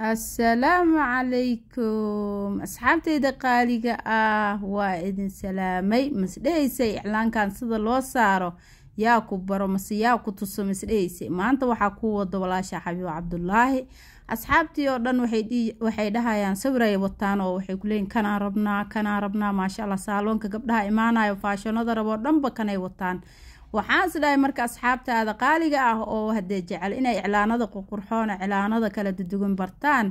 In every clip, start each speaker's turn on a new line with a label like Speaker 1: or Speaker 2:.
Speaker 1: assalaamu calaykum asxaabteyda qaaliga ah waa idin salaamay masdhehaysa iclaankan sida loo saaro yaa ku baro mase yaa ku tuso masdhehaysa maanta waxaa ku wado walaasha xabiib cabdulaahi asxaabtii oo dhan waxay dhahayaan sawiray wataan oo waxay kuleeyiin kanaan rabnaa kanaan rabnaa maasha allah saaloonka gabdhaha imaanayo faashonada raboo dhanba kanay wataan waxaan isdhahay marka asxaabtaada qaaliga ah oo haddee jecel inay iclaanada qurqurxoona iclaanada kala dudugan bartaan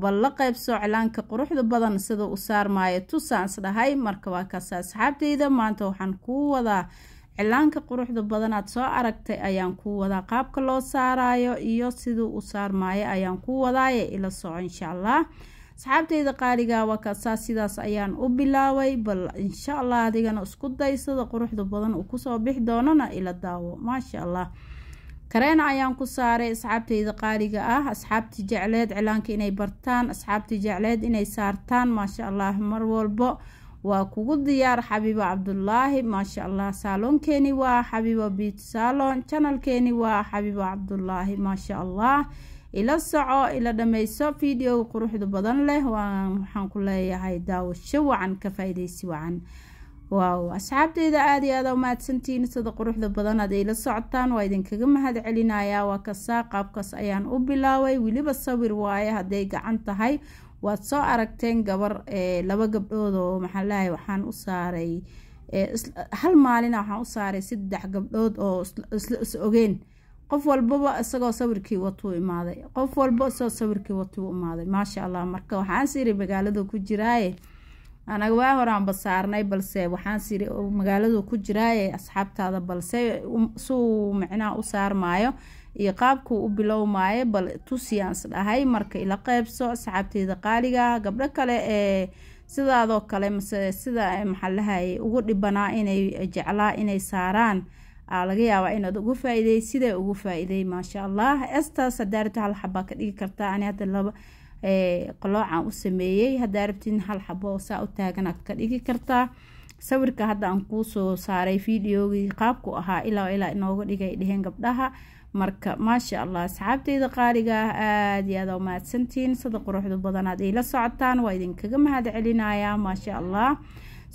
Speaker 1: bal la qaybso cilaanka quruxda badan sida u saarmaayo tusaan isdhahay marka waa kaas asxaabtayda maanta waxaan kuu wadaa cilaanka quruxda badanaad soo aragtay ayaan kuu wadaa qaabka loo saaraayo iyo siduu u saarmaayo ayaan kuu wadaaye ila soco inshaa allah asxaabteyda qaaligaa ah waa kaasaas sidaas ayaan u bilaabay bal insha allah adigana isku day quruxda badan uu kusoo bixi doonana ila daawo maasha allah kareena ayaan ku saaray asxaabteyda qaaliga ah asxaabti jecleed cilaanka inay bartaan asxaabti jecleed inay saartaan maasha allah mar walbo waa kugu diyaar xabiibo cabdulaahi maasha allah saaloonkeeni waa xabiibo biit saalon janalkeeni waa xabiibo cabdulaahi maasha allah ila soco ila dhammayso videoga quruxda badan leh waxaan ku leeyahay daawasho wacan ka faa wacan waaw asxaabteyda aada iyo aada umahadsantihiin sida quruxda badan aad ayla socotaan waa idinkaga mahad celinayaa waa kasaa qaabkaas ayaan u bilaabay weliba sawir waaye hadday gacan tahay waad soo aragteen gabar eh, laba gabdhood oo maxaan leeyahay waxaan u saaray eh, hal maalina waxaan u saaray saddex gabdhood oo isla is ogeen qof walbaba isagoo sawirkii watuu imaaday qof walba isagoo sawirkii watuu imaaday maasha allah marka waxaansiri magaaladu ku jiraaye anaga waa horaanba saarnay balse waxaansiri magaaladu ku jiraaye asxaabtaada balse um, suu micnaa u saarmaayo iyo qaabkuu u bilowmaayo bal tusiyaans dhahay marka ila qeybso asxaabteyda qaaliga gabdho kale ee sidaadoo kale mase sida maxaa ugu dhibanaa inay jeclaa inay saaraan laga yaabaa inaad ugu faa-iday sidee ugu faaiday maasha allah estaas haddaa rabti hal xabaa ka dhigi kartaa ani hadda laba qaloocan u sameeyey haddaa rabtin hal xabo saa u taagan ka dhigi kartaa sawirka hadda aan kuusoo saaray videogii qaabku ahaa ilaa ilaa inooga dhigay dheheen gabdhaha marka maasha allah asxaabteyda qaaligaah aad aada iyo aada u sida quruxdu badanaad iila socotaan waa idinkaga mahad celinaya maasha allah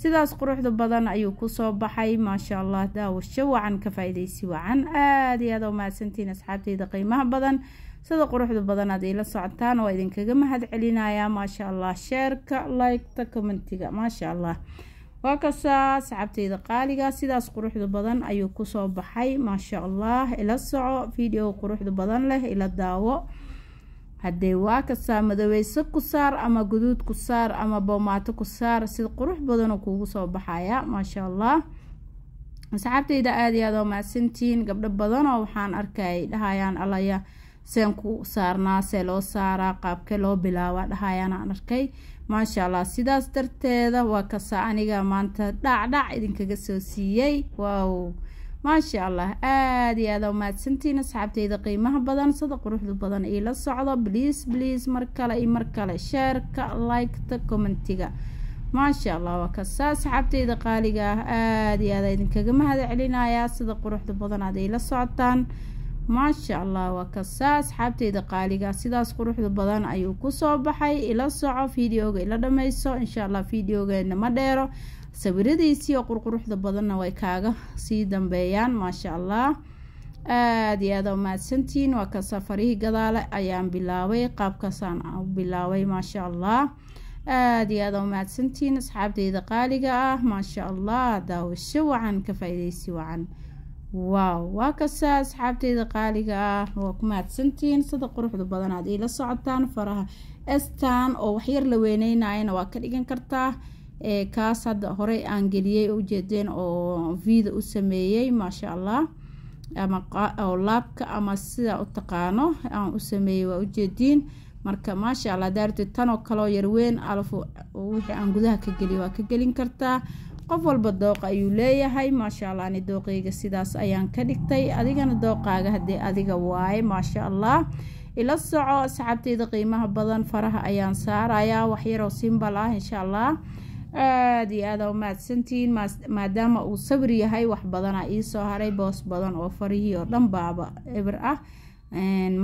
Speaker 1: sidaas quruxda badan ayuu kusoo baxay maasha allah daawasho wacan ka faa-ideysi wacan aad iyo aad oo mahadsantiin asxaabteyda qiimaha badan sida quruxda badan aad ila socotaan waa idinkaga mahad celinayaa maasha allah sheerka laygta commentiga maasha allah waa kasaa asxaabteyda qaaliga sidaas quruxda badan ayuu kusoo baxay maasha allah ila soco video quruxda badan leh ila daawo haddee waa kastaa madoweyso ku saar ama guduud ku saar ama boomaato ku saar sida qurux badanoo kuugu soo baxaya maasha allah asxaabtayda aada iyo aada oo mahadsantihiin gabdho badanoo waxaan arkayay dhahayaan alaya seen ku saarnaa see loo saaraa qaabke loo bilaabaa dhahayaanaan arkay maasha allah sidaas darteeda waa kasaa aniga maanta dhaacdhac idinkaga soo siiyey waaw maasha allah aada iyo aada mahadsantiin asxaabteyda qiimaha badan sida quruxda badan iila socdo bliis bliis mar kale iyo mar kale sheerka liketa commentiga maasha allah waa kasta asxaabteyda qaaliga ah aada iyo aada idinkaga mahad celinayaa sida quruxda badan aad iila socotaan maasha allah waa kasaa asxaabteyda qaaliga sidaas quruxda badan ayuu kusoo baxay ila soco videoga ila dhammayso insha allah videogeena ma dheero sawiradiisii oo qurquruxda badanna way kaaga sii dambeeyaan maasha allah aada iyo aada mahadsantiin waa kasa farihii gadaale ayaan bilaabay qaabkaasaan u bilaabay maasha allah aada iyo aada mahadsantiin asxaabteyda qaaliga ah maasha allah daawasho wacan ka faa wacan waaw waa kasaa asxaabteyda qaaliga ah waa ku mahadsantihiin sida quruxda badan aad iila socotaan faraha estan oo waxyar la weyneynayana waa ka dhigan kartaa kaas hadda horey aan geliyey oo ujeedeen oo vida u sameeyey maasha allah amaoo laabka ama sidaa u taqaano aan u sameeyey waa ujeediin marka maasha allah daarteed tanoo kaleoo weyn alaf wixii aan gudaha ka geliy waa ka gelin kartaa qof walba dooqa ayuu leeyahay maasha allah ani dooqayga sidaas ayaan ka dhigtay adigana dooqaaga haddii adiga waaye maasha allah ila soco asxaabteyda qiimaha badan faraha ayaan saarayaa waxyaroo simbal ah insha allah aada iyo aada umahadsantihiin maadaama uu sabri yahay wax badana iisoo haray boos badan oo farihii oo dhan baaba eber ah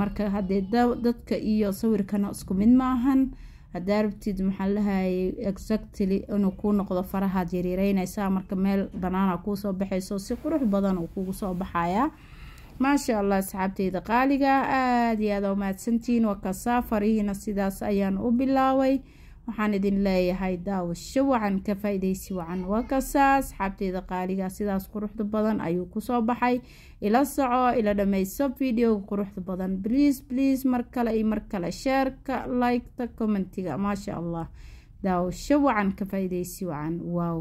Speaker 1: marka haddee dadka iyo sawirkana isku mid maahan hadaa rabtid maxaalahay exactly inuu kuu noqdo farahaad yaryaraynaysaa marka meel banaana kuusoo baxayso si qurux badan uu kugu soo baxayaa maasha allah asxaabteyda qaaliga aada iyo aada umahadsantihiin wakaa saafarihiina sidaas ayaan u bilaaway waxaan idin leeyahay daawasho wacan ka faa wacan waa kasaa asxaabteeda qaaliga sidaas quruxda badan ayuu kusoo baxay ila soco ila dhammayso videoga quruxda badan bliis bliis mar kale iyo mar kale sheerka liketa commentiga maasha allah daawasho wacan ka faa wacan wow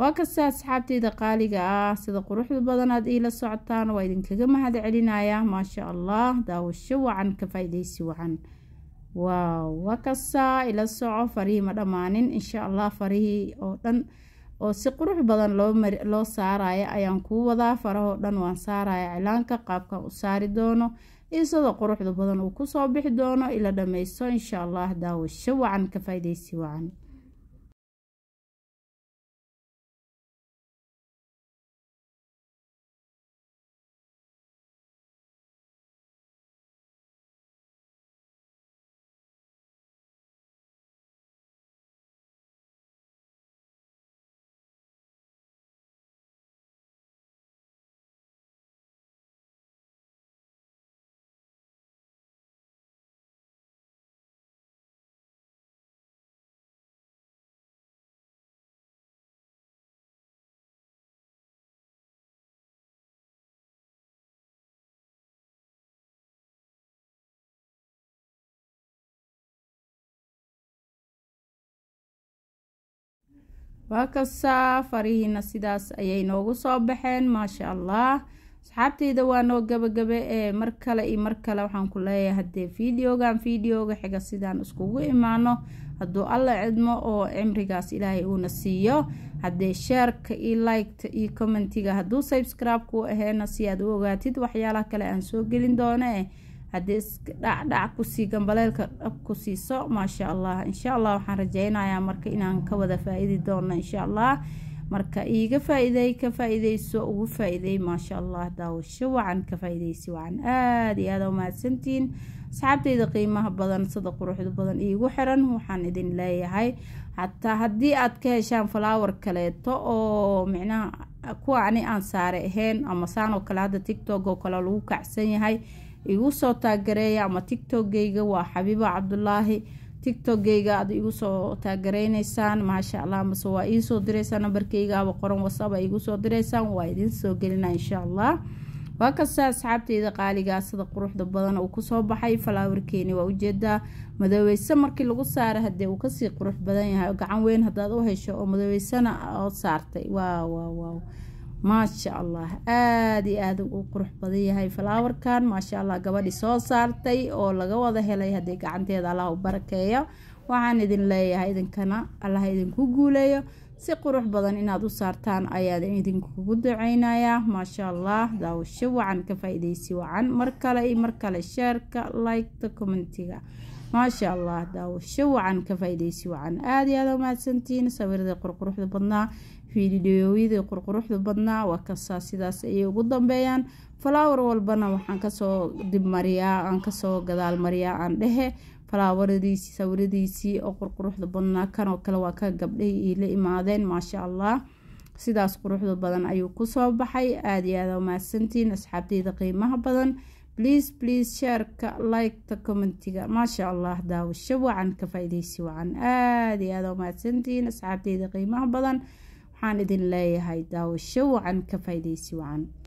Speaker 1: waa kasta asxaabteeda qaaliga ah sida quruxda badan aad iila socotaan waa idinkaga mahad celinayaa maasha allah daawasho wacan ka faa wacan waaw waa kasaa ila soco farihii ma dhammaanin insha allah farihii oo dhan oo si qurux badan loo loo saaraya ayaan kuu wadaa farahoo dhan waan saaraya cilaanka qaabkan u saari doono isadoo quruxda badan uu kusoo bixi doono ila dhammaysto insha allah daawasho wacan ka faa-ideysi wacan waa kasaa farihiina sidaas ayay noogu soo baxeen maasha allah asxaabteyda waa noo gabagabe ee mar kale iyo mar kale waxaan ku leeyahay haddee videogan videoga xiga sidaan iskugu imaano hadduu alla cidmo oo cimrigaas ilaahay uuna siiyo haddee sheerka iyo liketa iyo commentiga hadduu subscribe kuu aheena si aad u ogaatid waxyaalaha kale aan soo gelin doone haddii dhacdhac kusii gambaleelka dhab ku siiso maasha allah insha allah waxaan rajeynayaa marka inaan ka wada faa doono insha allah marka iiga faa ka faa ugu faa maasha allah daawasho wacan ka faa wacan aada iyo aada u asxaabtayda qiimaha badan sada quruxda badan iigu xiran waxaan idin leeyahay xataa haddii aad ka heshaan falaawar kaleeto oo micnaha kuwa ani aan saare ahayn ama saan kale hadda tictok oo kale lagu kacsan yahay igu soo taagareeya ama tictokgeyga waa xabiibo cabdulaahi tictokgeyga aad igu soo taagareynysaan maasha allah mase waa iisoo direysaa nambarkeygaaba qoran wasaba igu soo direysaan waa idin soo gelina insha allah waa kasta asxaabteyda qaaligaa sida quruxda badan uu kusoo baxay falaawarkeeni waa ujeedaa madoobeyse markii lagu saara hadee uu kasii qurux badan yahay gacan weyn hadaad u hesho oo madoobeysana oo saartay waaw waaw waaw maasha allah aada iyo aad u qurux badan yahay falaawarkan maasha allah gabadhi soo saartay oo laga wada helay haddii gacanteeda allah u barakeeyo waxaan idin leeyahay idinkana allah idinku guuleeyo si qurux badan inaad u saartaan ayaad idinkugu duceynayaa maasha allah daawasho wacan ka faa-iideysi wacan mar kale iyo mar kale sheerka like-ta commentiga maasha allah daawasho wacan ka faa wacan aada iyo aada umahadsantiin sawiradii qurquruxda badnaa fiidhiyooyadii qurquruxda badnaa waa kasaa sidaas ayay ugu dambeeyaan falaawar walbana waxaan kasoo dibmariyaa aan kasoo gadaal mariyaa aan dhehe falaawaridiisi sawiradiisii oo qurquruxda badnaa kanoo kale waa ka gabdhay ay la imaadeen maasha allah sidaas quruxda badan ayuu kusoo baxay aada iyo aada umahadsantiin asxaabteyda qiimaha badan bliis bliis sheerka liketa commentiga maasha allah daawasho wacan ka faa wacan aada iyo aada mahadsantihiin asxaabteyda qiimaha badan waxaan idin leeyahay daawasho wacan ka faa wacan